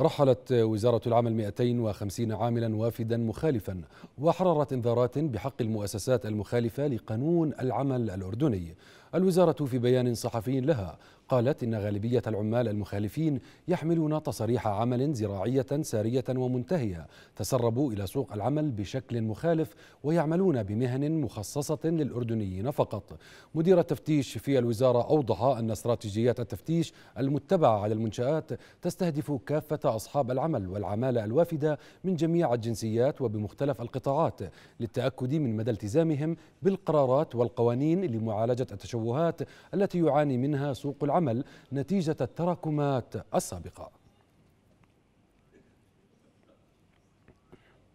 رحلت وزارة العمل 250 عاملا وافدا مخالفا وحررت إنذارات بحق المؤسسات المخالفة لقانون العمل الأردني الوزارة في بيان صحفي لها قالت إن غالبية العمال المخالفين يحملون تصاريح عمل زراعية سارية ومنتهية تسربوا إلى سوق العمل بشكل مخالف ويعملون بمهن مخصصة للأردنيين فقط مدير التفتيش في الوزارة أوضح أن استراتيجيات التفتيش المتبعة على المنشآت تستهدف كافة أصحاب العمل والعمالة الوافدة من جميع الجنسيات وبمختلف القطاعات للتأكد من مدى التزامهم بالقرارات والقوانين لمعالجة التشوه التشوهات التي يعاني منها سوق العمل نتيجة التراكمات السابقة